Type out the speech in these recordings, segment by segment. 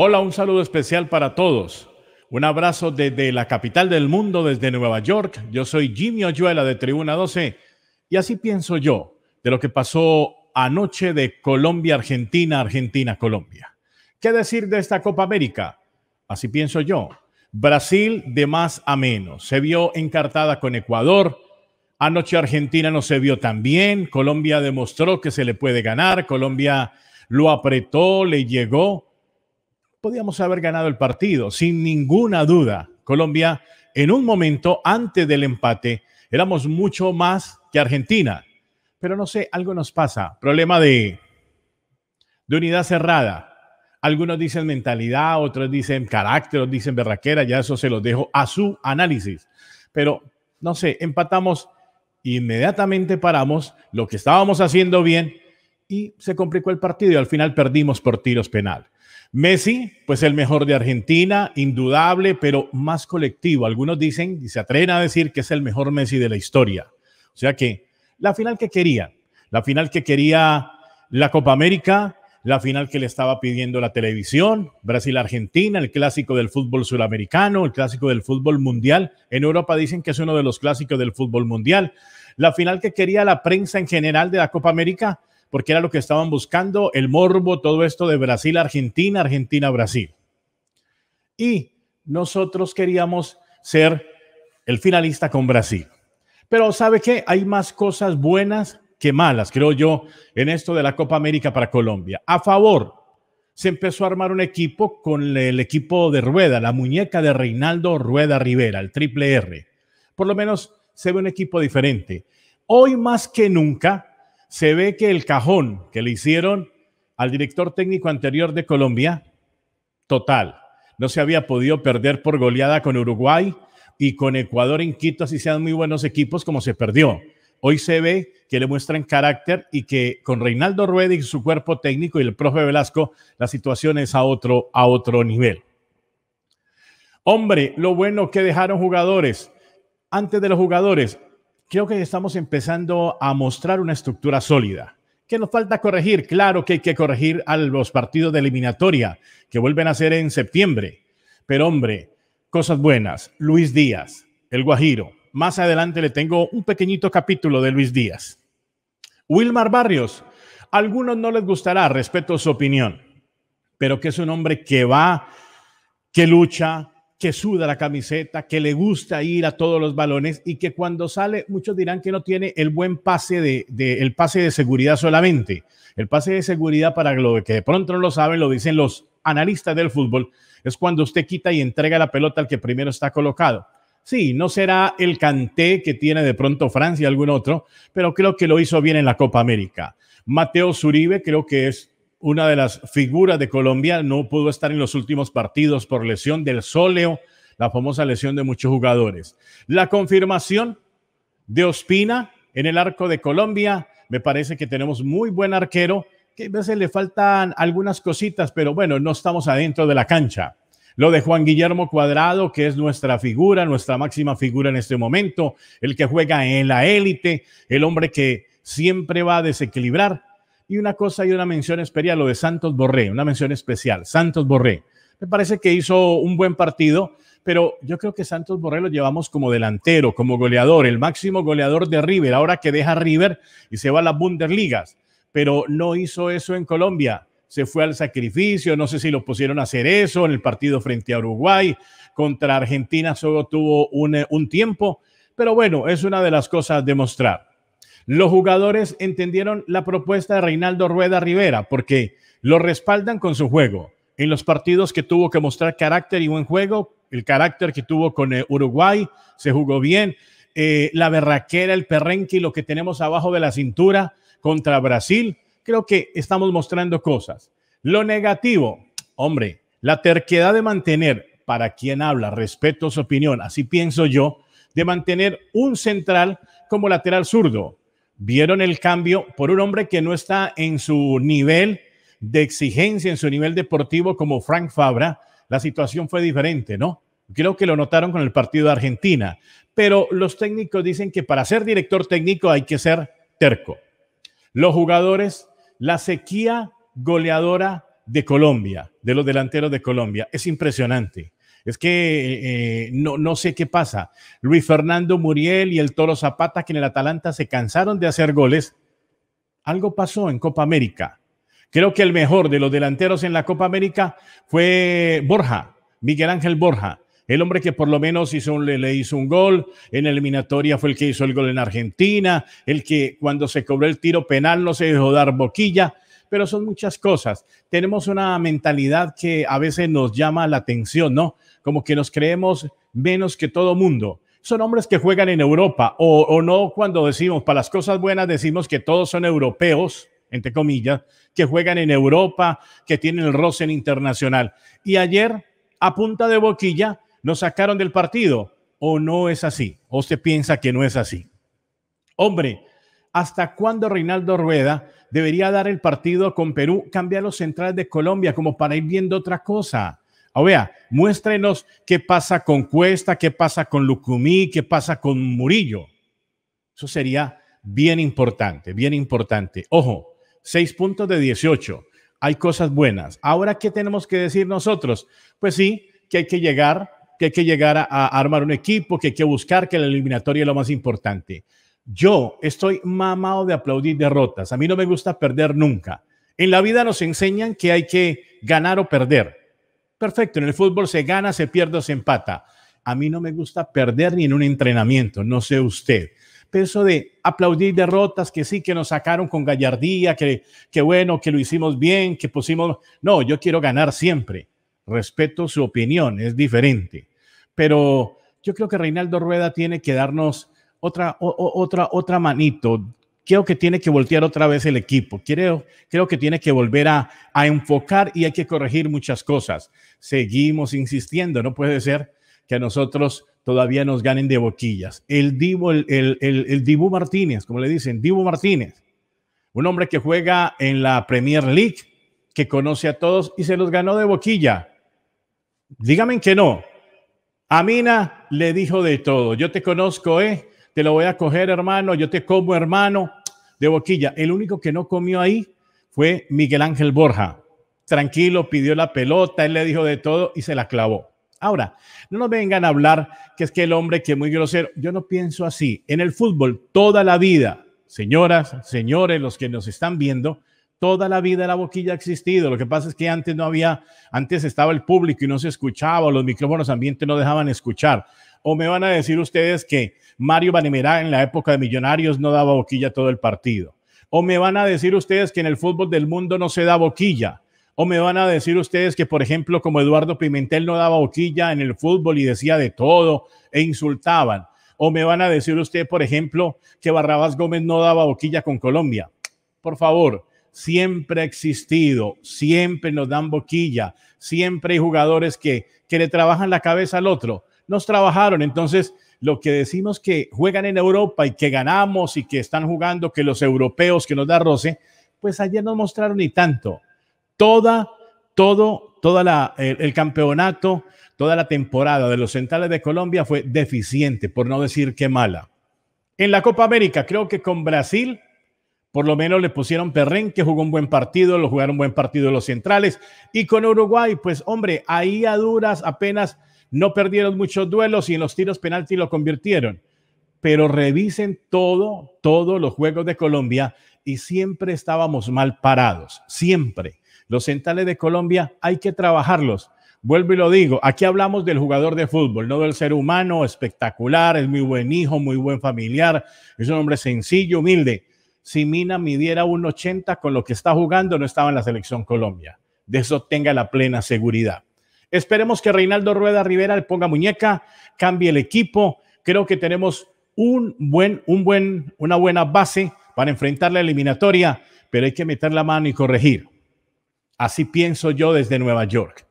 Hola, un saludo especial para todos. Un abrazo desde la capital del mundo, desde Nueva York. Yo soy Jimmy Oyuela de Tribuna 12 y así pienso yo de lo que pasó anoche de Colombia-Argentina, Argentina-Colombia. ¿Qué decir de esta Copa América? Así pienso yo. Brasil de más a menos. Se vio encartada con Ecuador. Anoche Argentina no se vio tan bien. Colombia demostró que se le puede ganar. Colombia lo apretó, le llegó podíamos haber ganado el partido, sin ninguna duda. Colombia, en un momento antes del empate, éramos mucho más que Argentina. Pero no sé, algo nos pasa. Problema de, de unidad cerrada. Algunos dicen mentalidad, otros dicen carácter, otros dicen berraquera, ya eso se los dejo a su análisis. Pero no sé, empatamos, inmediatamente paramos lo que estábamos haciendo bien y se complicó el partido y al final perdimos por tiros penales. Messi, pues el mejor de Argentina, indudable, pero más colectivo. Algunos dicen y se atreven a decir que es el mejor Messi de la historia. O sea que la final que quería, la final que quería la Copa América, la final que le estaba pidiendo la televisión, Brasil-Argentina, el clásico del fútbol suramericano, el clásico del fútbol mundial. En Europa dicen que es uno de los clásicos del fútbol mundial. La final que quería la prensa en general de la Copa América, porque era lo que estaban buscando, el morbo, todo esto de Brasil, Argentina, Argentina, Brasil. Y nosotros queríamos ser el finalista con Brasil. Pero ¿sabe qué? Hay más cosas buenas que malas, creo yo, en esto de la Copa América para Colombia. A favor, se empezó a armar un equipo con el equipo de Rueda, la muñeca de Reinaldo Rueda Rivera, el triple R. Por lo menos se ve un equipo diferente. Hoy más que nunca, se ve que el cajón que le hicieron al director técnico anterior de Colombia, total, no se había podido perder por goleada con Uruguay y con Ecuador en Quito, así sean muy buenos equipos como se perdió. Hoy se ve que le muestran carácter y que con Reinaldo Rueda y su cuerpo técnico y el profe Velasco, la situación es a otro, a otro nivel. Hombre, lo bueno que dejaron jugadores. Antes de los jugadores, creo que estamos empezando a mostrar una estructura sólida. que nos falta corregir? Claro que hay que corregir a los partidos de eliminatoria que vuelven a ser en septiembre. Pero hombre, cosas buenas. Luis Díaz, el Guajiro. Más adelante le tengo un pequeñito capítulo de Luis Díaz. Wilmar Barrios. A algunos no les gustará, respeto su opinión, pero que es un hombre que va, que lucha, que suda la camiseta, que le gusta ir a todos los balones y que cuando sale, muchos dirán que no tiene el buen pase de, el pase de seguridad solamente. El pase de seguridad, para lo que de pronto no lo saben, lo dicen los analistas del fútbol, es cuando usted quita y entrega la pelota al que primero está colocado. Sí, no será el canté que tiene de pronto Francia, algún otro, pero creo que lo hizo bien en la Copa América. Mateo Zuribe creo que es una de las figuras de Colombia, no pudo estar en los últimos partidos por lesión del sóleo, la famosa lesión de muchos jugadores. La confirmación de Ospina en el arco de Colombia, me parece que tenemos muy buen arquero, que a veces le faltan algunas cositas, pero bueno, no estamos adentro de la cancha. Lo de Juan Guillermo Cuadrado, que es nuestra figura, nuestra máxima figura en este momento, el que juega en la élite, el hombre que siempre va a desequilibrar, y una cosa y una mención especial, lo de Santos Borré, una mención especial, Santos Borré. Me parece que hizo un buen partido, pero yo creo que Santos Borré lo llevamos como delantero, como goleador, el máximo goleador de River, ahora que deja River y se va a las Bundesligas, pero no hizo eso en Colombia. Se fue al sacrificio, no sé si lo pusieron a hacer eso en el partido frente a Uruguay, contra Argentina solo tuvo un, eh, tiempo, pero bueno, es una de las cosas de mostrar. Los jugadores entendieron la propuesta de Reinaldo Rueda Rivera porque lo respaldan con su juego. En los partidos que tuvo que mostrar carácter y buen juego, el carácter que tuvo con eh, Uruguay, se jugó bien. Eh, la berraquera, el perrenque y lo que tenemos abajo de la cintura contra Brasil, creo que estamos mostrando cosas. Lo negativo, hombre, la terquedad de mantener, para quien habla, respeto su opinión, así pienso yo, de mantener un central como lateral zurdo vieron el cambio por un hombre que no está en su nivel de exigencia, en su nivel deportivo como Frank Fabra, la situación fue diferente, ¿no? Creo que lo notaron con el partido de Argentina, pero los técnicos dicen que para ser director técnico hay que ser terco. Los jugadores, la sequía goleadora de Colombia, de los delanteros de Colombia, es impresionante. Es que eh, eh, no, sé qué pasa. Luis Fernando Muriel y el Toro Zapata, que en el Atalanta se cansaron de hacer goles. Algo pasó en Copa América. Creo que el mejor de los delanteros en la Copa América fue Borja, Miguel Ángel Borja. El hombre que por lo menos hizo le, le, hizo un gol en eliminatoria fue el que hizo el gol en Argentina, el que cuando se cobró el tiro penal no se dejó dar boquilla pero son muchas cosas. Tenemos una mentalidad que a veces nos llama la atención, ¿no? Como que nos creemos menos que todo mundo. Son hombres que juegan en Europa o, no cuando decimos, para las cosas buenas decimos que todos son europeos, entre comillas, que juegan en Europa, que tienen el Rosen internacional. Y ayer, a punta de boquilla, nos sacaron del partido. ¿O no es así? ¿O usted piensa que no es así? Hombre, ¿hasta cuándo Reinaldo Rueda debería dar el partido con Perú, cambiar los centrales de Colombia como para ir viendo otra cosa. O vea, muéstrenos qué pasa con Cuesta, qué pasa con Lucumí, qué pasa con Murillo. Eso sería bien importante, bien importante. Ojo, seis puntos de 18. Hay cosas buenas. Ahora, ¿qué tenemos que decir nosotros? Pues sí, que hay que llegar, que hay que llegar a, a armar un equipo, que hay que buscar que la eliminatoria es lo más importante. Yo estoy mamado de aplaudir derrotas. A mí no me gusta perder nunca. En la vida nos enseñan que hay que ganar o perder. Perfecto, en el fútbol se gana, se pierde o se empata. A mí no me gusta perder ni en un entrenamiento, no sé usted. Pero de aplaudir derrotas, que sí, que nos sacaron con gallardía, que, que bueno, que lo hicimos bien, que pusimos... No, yo quiero ganar siempre. Respeto su opinión, es diferente. Pero yo creo que Reinaldo Rueda tiene que darnos otra, otra, otra manito. Creo que tiene que voltear otra vez el equipo. Creo, creo que tiene que volver a, enfocar y hay que corregir muchas cosas. Seguimos insistiendo. No puede ser que a nosotros todavía nos ganen de boquillas. El Divo, el, Dibu Martínez, como le dicen, Dibu Martínez. Un hombre que juega en la Premier League, que conoce a todos y se los ganó de boquilla. Díganme que no. Amina le dijo de todo. Yo te conozco, ¿eh? te lo voy a coger, hermano, yo te como, hermano, de boquilla. El único que no comió ahí fue Miguel Ángel Borja. Tranquilo, pidió la pelota, él le dijo de todo y se la clavó. Ahora, no nos vengan a hablar que es que el hombre que es muy grosero, yo no pienso así. En el fútbol, toda la vida, señoras, señores, los que nos están viendo, toda la vida la boquilla ha existido. Lo que pasa es que antes no había, antes estaba el público y no se escuchaba, los micrófonos ambiente no dejaban escuchar. ¿O me van a decir ustedes que Mario Vanimera en la época de Millonarios no daba boquilla todo el partido? ¿O me van a decir ustedes que en el fútbol del mundo no se da boquilla? ¿O me van a decir ustedes que, por ejemplo, como Eduardo Pimentel no daba boquilla en el fútbol y decía de todo e insultaban? ¿O me van a decir ustedes por ejemplo, que Barrabás Gómez no daba boquilla con Colombia? Por favor, siempre ha existido, siempre nos dan boquilla, siempre hay jugadores que, que le trabajan la cabeza al otro nos trabajaron. Entonces, lo que decimos que juegan en Europa y que ganamos y que están jugando, que los europeos que nos da roce, pues ayer no mostraron ni tanto. Toda, todo, toda la, el, campeonato, toda la temporada de los centrales de Colombia fue deficiente, por no decir que mala. En la Copa América, creo que con Brasil, por lo menos le pusieron Perren, que jugó un buen partido, lo jugaron buen partido los centrales. Y con Uruguay, pues hombre, ahí a duras apenas no perdieron muchos duelos y en los tiros penalti lo convirtieron. Pero revisen todo, todos los juegos de Colombia y siempre estábamos mal parados, siempre. Los centrales de Colombia hay que trabajarlos. Vuelvo y lo digo, aquí hablamos del jugador de fútbol, no del ser humano espectacular, es muy buen hijo, muy buen familiar, es un hombre sencillo, humilde. Si Mina midiera un 80 con lo que está jugando, no estaba en la selección Colombia. De eso tenga la plena seguridad. Esperemos que Reinaldo Rueda Rivera le ponga muñeca, cambie el equipo. Creo que tenemos un buen, un buen, una buena base para enfrentar la eliminatoria, pero hay que meter la mano y corregir. Así pienso yo desde Nueva York.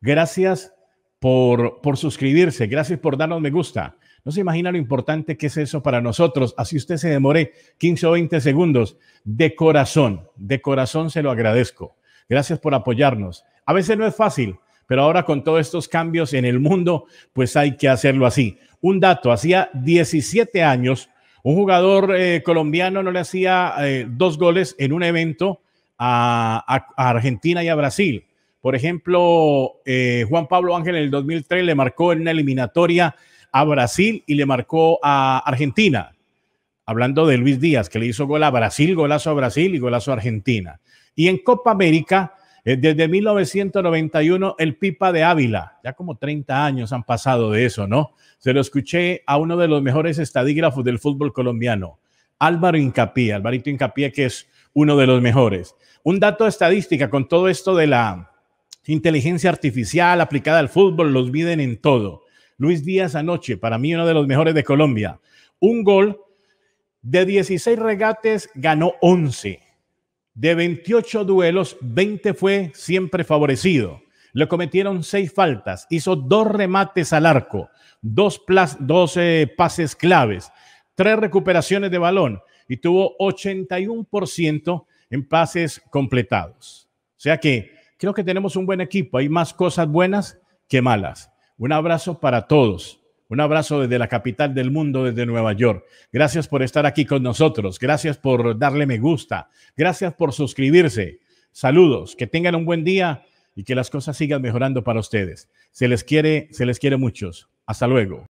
Gracias por, por suscribirse, gracias por darnos me gusta. No se imagina lo importante que es eso para nosotros. Así usted se demore 15 o 20 segundos. De corazón, de corazón se lo agradezco. Gracias por apoyarnos. A veces no es fácil, pero ahora con todos estos cambios en el mundo, pues hay que hacerlo así. Un dato, hacía 17 años, un jugador eh, colombiano no le hacía eh, dos goles en un evento a, Argentina y a Brasil. Por ejemplo, eh, Juan Pablo Ángel en el 2003 le marcó en una eliminatoria a Brasil y le marcó a Argentina. Hablando de Luis Díaz, que le hizo gol a Brasil, golazo a Brasil y golazo a Argentina. Y en Copa América, eh, desde 1991, el Pipa de Ávila, ya como 30 años han pasado de eso, ¿no? Se lo escuché a uno de los mejores estadígrafos del fútbol colombiano, Álvaro Incapía, Alvarito Incapía, que es uno de los mejores. Un dato de estadística con todo esto de la inteligencia artificial aplicada al fútbol, los miden en todo. Luis Díaz anoche, para mí uno de los mejores de Colombia. Un gol de 16 regates, ganó 11. De 28 duelos, 20 fue siempre favorecido. Le cometieron seis faltas, hizo dos remates al arco, dos, eh, pases claves, tres recuperaciones de balón y tuvo 81% en pases completados. O sea que creo que tenemos un buen equipo. Hay más cosas buenas que malas. Un abrazo para todos. Un abrazo desde la capital del mundo, desde Nueva York. Gracias por estar aquí con nosotros. Gracias por darle me gusta. Gracias por suscribirse. Saludos. Que tengan un buen día y que las cosas sigan mejorando para ustedes. Se les quiere, se les quiere muchos. Hasta luego.